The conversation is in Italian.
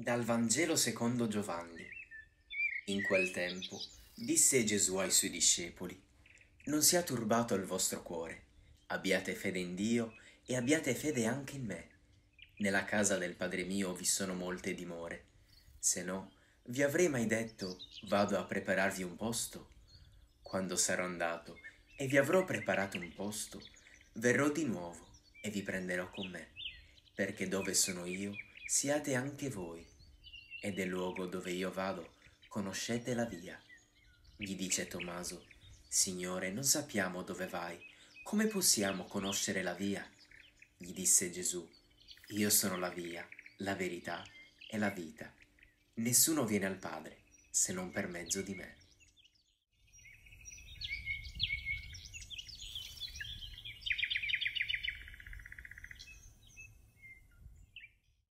Dal Vangelo secondo Giovanni. In quel tempo disse Gesù ai suoi discepoli, Non sia turbato il vostro cuore, abbiate fede in Dio e abbiate fede anche in me. Nella casa del Padre mio vi sono molte dimore, se no vi avrei mai detto, vado a prepararvi un posto? Quando sarò andato e vi avrò preparato un posto, verrò di nuovo e vi prenderò con me, perché dove sono io, siate anche voi, e del luogo dove io vado conoscete la via. Gli dice Tommaso, Signore, non sappiamo dove vai, come possiamo conoscere la via? Gli disse Gesù, Io sono la via, la verità e la vita. Nessuno viene al Padre se non per mezzo di me.